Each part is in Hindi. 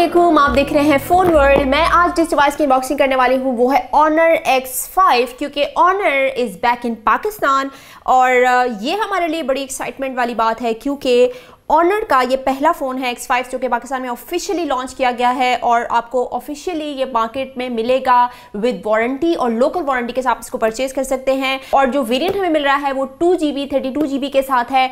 असलम आप देख रहे हैं फ़ोन वर्ल्ड मैं आज जिस डिवाइस की अनबॉक्सिंग करने वाली हूँ वो है ऑनर X5 क्योंकि Honor is back in Pakistan और ये हमारे लिए बड़ी एक्साइटमेंट वाली बात है क्योंकि ऑनर का ये पहला फ़ोन है एक्स फाइव जो कि पाकिस्तान में ऑफिशियली लॉन्च किया गया है और आपको ऑफिशियली ये मार्केट में मिलेगा विद वारंटी और लोकल वारंटी के साथ इसको परचेज कर सकते हैं और जो वेरियंट हमें मिल रहा है वो two G B thirty two G B के साथ है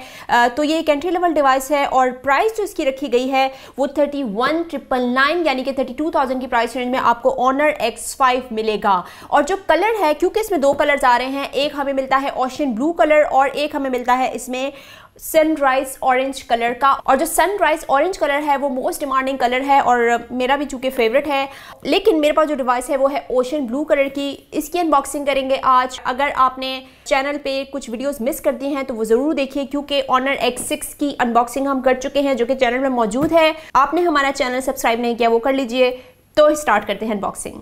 तो ये एक एंट्री लेवल डिवाइस है और प्राइस जो इसकी रखी गई है वो थर्टी वन ट्रिपल नाइन यानी कि थर्टी टू थाउजेंड की प्राइस रेंज में आपको ऑनर एक्स फाइव मिलेगा और जो कलर है क्योंकि इसमें दो कलर्स आ रहे हैं एक हमें मिलता है ओशन ब्लू कलर और एक हमें मिलता है इसमें सनराइज ऑरेंज कलर का और जो सनराइज ऑरेंज कलर है वो मोस्ट डिमांडिंग कलर है और मेरा भी चूंकि फेवरेट है लेकिन मेरे पास जो डिवाइस है वो है ओशन ब्लू कलर की इसकी अनबॉक्सिंग करेंगे आज अगर आपने चैनल पे कुछ वीडियोस मिस कर दी हैं तो वो ज़रूर देखिए क्योंकि ऑनर एक्स सिक्स की अनबॉक्सिंग हम कर चुके हैं जो कि चैनल में मौजूद है आपने हमारा चैनल सब्सक्राइब नहीं किया वो कर लीजिए तो स्टार्ट करते हैं अनबॉक्सिंग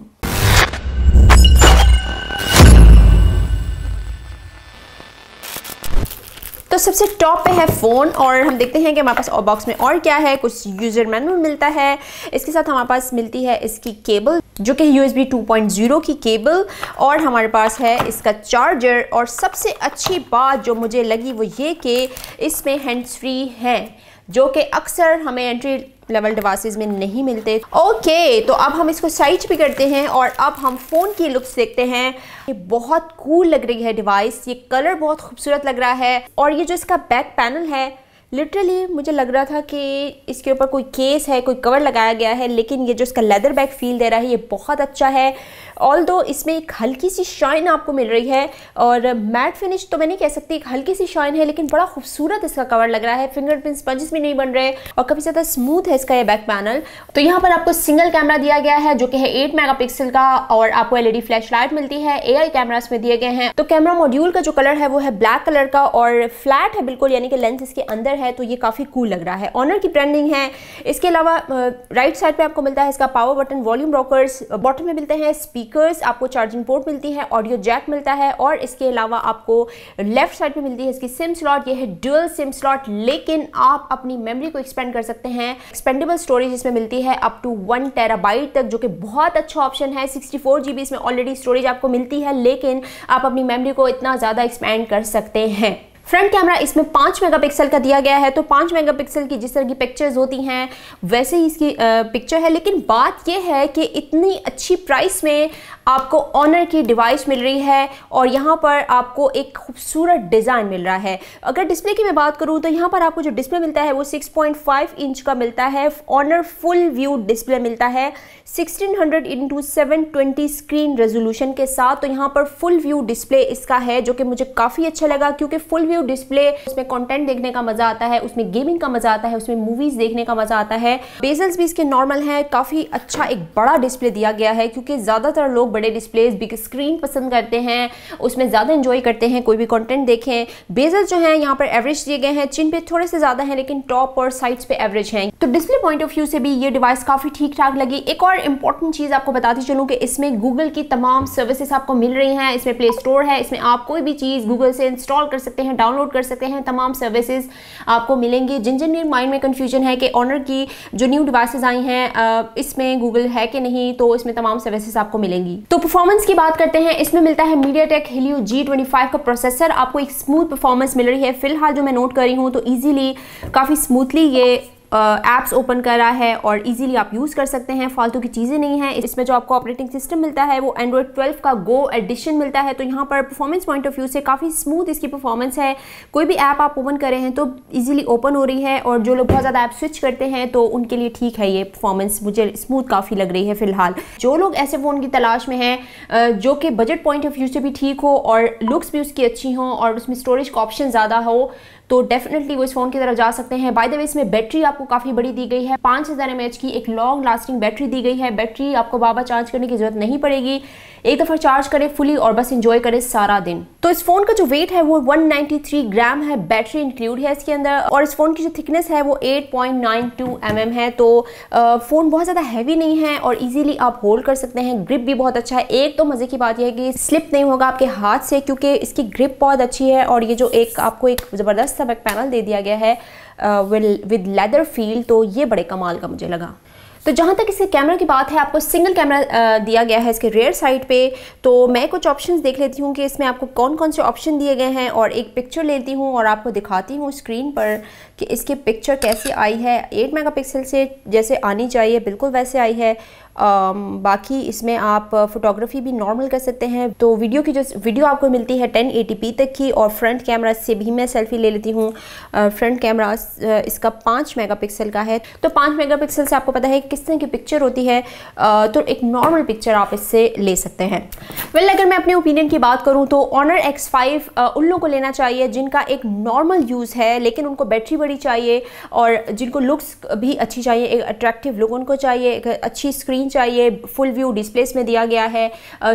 तो सबसे टॉप पे है फ़ोन और हम देखते हैं कि हमारे पास बॉक्स में और क्या है कुछ यूज़र मैनुअल मिलता है इसके साथ हमारे पास मिलती है इसकी केबल जो कि U S B two point zero की केबल और हमारे पास है इसका चार्जर और सबसे अच्छी बात जो मुझे लगी वो ये कि इसमें हैंड्स फ्री है जो कि अक्सर हमें एंट्री लेवल डिवाइसेस में नहीं मिलते ओके तो अब हम इसको साइज भी करते हैं और अब हम फ़ोन की लुक्स देखते हैं ये बहुत कूल लग रही है डिवाइस ये कलर बहुत खूबसूरत लग रहा है और ये जो इसका बैक पैनल है लिटरली मुझे लग रहा था कि इसके ऊपर कोई केस है कोई कवर लगाया गया है लेकिन ये जो इसका लेदर बैग फील दे रहा है ये बहुत अच्छा है ऑल दो इसमें एक हल्की सी शाइन आपको मिल रही है और मैट फिनिश तो मैं नहीं कह सकती एक हल्की सी शाइन है लेकिन बड़ा खूबसूरत इसका कवर लग रहा है फिंगरप्रिंट स्पंजेस भी नहीं बन रहे और काफ़ी ज़्यादा स्मूथ है इसका यह बैक पैनल तो यहाँ पर आपको सिंगल कैमरा दिया गया है जो कि है एट मेगा का और आपको एलईडी फ्लैश लाइट मिलती है ए आई में दिए गए हैं तो कैमरा मॉड्यूल का जो कलर है वो है ब्लैक कलर का और फ्लैट है बिल्कुल यानी कि लेंस इसके अंदर है तो ये काफ़ी कूल लग रहा है ऑनर की ब्रांडिंग है इसके अलावा राइट साइड पर आपको मिलता है इसका power button volume rocker bottom में मिलते हैं स्पीकर स्पीकर्स आपको चार्जिंग पोर्ट मिलती है ऑडियो जैक मिलता है और इसके अलावा आपको लेफ्ट साइड में मिलती है इसकी सिम स्लॉट ये है डुअल सिम स्लॉट लेकिन आप अपनी मेमोरी को एक्सपेंड कर सकते हैं एक्सपेंडेबल स्टोरेज इसमें मिलती है अप टू वन टेराबाइट तक जो कि बहुत अच्छा ऑप्शन है सिक्सटी फोर इसमें ऑलरेडी स्टोरेज आपको मिलती है लेकिन आप अपनी मेमोरी को इतना ज़्यादा एक्सपेंड कर सकते हैं फ्रंट कैमरा इसमें पाँच मेगापिक्सल का दिया गया है तो पाँच मेगापिक्सल की जिस तरह की पिक्चर्स होती हैं वैसे ही इसकी पिक्चर है लेकिन बात यह है कि इतनी अच्छी प्राइस में आपको ऑनर की डिवाइस मिल रही है और यहाँ पर आपको एक खूबसूरत डिज़ाइन मिल रहा है अगर डिस्प्ले की मैं बात करूँ तो यहाँ पर आपको जो डिस्प्ले मिलता है वो सिक्स इंच का मिलता है ऑनर फुल व्यू डिस्प्ले मिलता है sixteen hundred into screen resolution के साथ तो यहाँ पर फुल व्यू डिस्प्ले इसका है जो कि मुझे काफ़ी अच्छा लगा क्योंकि फुल व्यू इंटरेक्टिव डिस्प्ले उसमें कंटेंट देखने का मजा आता है उसमें गेमिंग का मजा आता है उसमें मूवीज देखने का मजा आता है बेजल्स भी इसके नॉर्मल है काफी अच्छा एक बड़ा डिस्प्ले दिया गया है क्योंकि ज्यादातर लोग बड़े डिस्प्ले बिग स्क्रीन पसंद करते हैं उसमें ज्यादा इंजॉय करते हैं कोई भी कॉन्टेंट देखें बेजल जो है यहाँ पर एवरेज दिए गए हैं चिन पे थोड़े से ज्यादा है लेकिन टॉप और साइड पे एवरेज है तो डिस्प्ले पॉइंट ऑफ व्यू से भी ये डिवाइस काफी ठीक ठाक लगी एक और इंपॉर्टेंट चीज आपको बताती चलूँ कि इसमें गूगल की तमाम सर्विसेस आपको मिल रही हैं इसमें प्ले स्टोर है इसमें आप कोई भी चीज गूगल से इंस्टॉल कर सकते हैं डाउनलोड कर सकते हैं तमाम सर्विसेज आपको मिलेंगी जिन जिन माइंड में कन्फ्यूजन है कि ऑनर की जो न्यू डिवाइसेज आई हैं इसमें गूगल है कि नहीं तो इसमें तमाम सर्विसेज आपको मिलेंगी तो परफॉर्मेंस की बात करते हैं इसमें मिलता है मीडिया टेक हिलियो जी का प्रोसेसर आपको एक स्मूथ परफॉर्मेंस मिल रही है फिलहाल जो मैं नोट कर रही हूँ तो ईजिली काफ़ी स्मूथली ये ऐप्स ओपन करा है और इजीली आप यूज़ कर सकते हैं फालतू की चीज़ें नहीं हैं इसमें जो आपको ऑपरेटिंग सिस्टम मिलता है वो एंड्रॉयड 12 का गो एडिशन मिलता है तो यहाँ पर परफॉर्मेंस पॉइंट ऑफ व्यू से काफ़ी स्मूथ इसकी परफॉर्मेंस है कोई भी ऐप आप ओपन करें हैं तो ईजिली ओपन हो रही है और जो लोग बहुत ज़्यादा ऐप स्विच करते हैं तो उनके लिए ठीक है ये परफॉर्मेंस मुझे स्मूथ काफ़ी लग रही है फिलहाल जो लोग ऐसे फ़ोन की तलाश में हैं जो कि बजट पॉइंट ऑफ व्यू से भी ठीक हो और लुक्स भी उसकी अच्छी हों और उसमें स्टोरेज का ऑप्शन ज़्यादा हो तो डेफिनेटली वो इस फ़ोन की तरफ जा सकते हैं बाय द वे इसमें बैटरी आप आपको काफी बड़ी दी गई है पांच हजार एम की एक लॉन्ग लास्टिंग बैटरी दी गई है बैटरी आपको बाबा चार्ज करने की जरूरत नहीं पड़ेगी एक दफ़ा चार्ज करें फुली और बस इंजॉय करें सारा दिन तो इस फोन का जो वेट है वो 193 ग्राम है बैटरी इंक्लूड है इसके अंदर और इस फोन की जो थिकनेस है वो 8.92 पॉइंट mm है तो फोन बहुत ज़्यादा हैवी नहीं है और इजीली आप होल्ड कर सकते हैं ग्रिप भी बहुत अच्छा है एक तो मज़े की बात यह है कि स्लिप नहीं होगा आपके हाथ से क्योंकि इसकी ग्रिप बहुत अच्छी है और ये जो एक आपको एक ज़बरदस्त सा बैक पैनल दे दिया गया है विद लेदर फील तो ये बड़े कमाल का मुझे लगा तो जहाँ तक इसके कैमरा की बात है आपको सिंगल कैमरा दिया गया है इसके रेयर साइड पे तो मैं कुछ ऑप्शन देख लेती हूँ कि इसमें आपको कौन कौन से ऑप्शन दिए गए हैं और एक पिक्चर लेती हूँ और आपको दिखाती हूँ स्क्रीन पर कि इसके पिक्चर कैसी आई है एट मेगा से जैसे आनी चाहिए बिल्कुल वैसे आई है आ, बाकी इसमें आप फोटोग्राफी भी नॉर्मल कर सकते हैं तो वीडियो की जो वीडियो आपको मिलती है 1080p तक की और फ्रंट कैमरा से भी मैं सेल्फी ले लेती हूँ फ्रंट कैमरा इसका पाँच मेगापिक्सल का है तो पाँच मेगापिक्सल से आपको पता है कि इस तरह की पिक्चर होती है तो एक नॉर्मल पिक्चर आप इससे ले सकते हैं वेल well, अगर मैं अपने ओपिनियन की बात करूँ तो ऑनर एक्स फाइव उन लोगों को लेना चाहिए जिनका एक नॉर्मल यूज़ है लेकिन उनको बैटरी बड़ी चाहिए और जिनको लुक्स भी अच्छी चाहिए एक अट्रैक्टिव लुक उनको चाहिए एक अच्छी स्क्रीन चाहिए फुल व्यू डिस्प्लेस में दिया गया है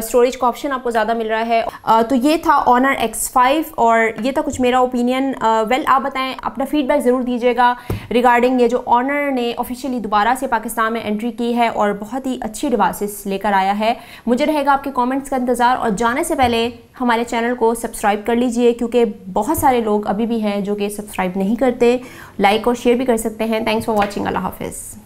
स्टोरेज का ऑप्शन आपको ज़्यादा मिल रहा है तो ये था ऑनर एक्स फाइव और ये था कुछ मेरा ओपिनियन वेल आप बताएं अपना फीडबैक ज़रूर दीजिएगा रिगार्डिंग ये जो ऑनर ने ऑफिशियली दोबारा से पाकिस्तान में एंट्री की है और बहुत ही अच्छी डिवाइसिस लेकर आया है मुझे रहेगा आपके कमेंट्स का इंतज़ार और जाने से पहले हमारे चैनल को सब्सक्राइब कर लीजिए क्योंकि बहुत सारे लोग अभी भी हैं जो कि सब्सक्राइब नहीं करते लाइक और शेयर भी कर सकते हैं थैंक्स फॉर वॉचिंग अल्लाह हाफिज़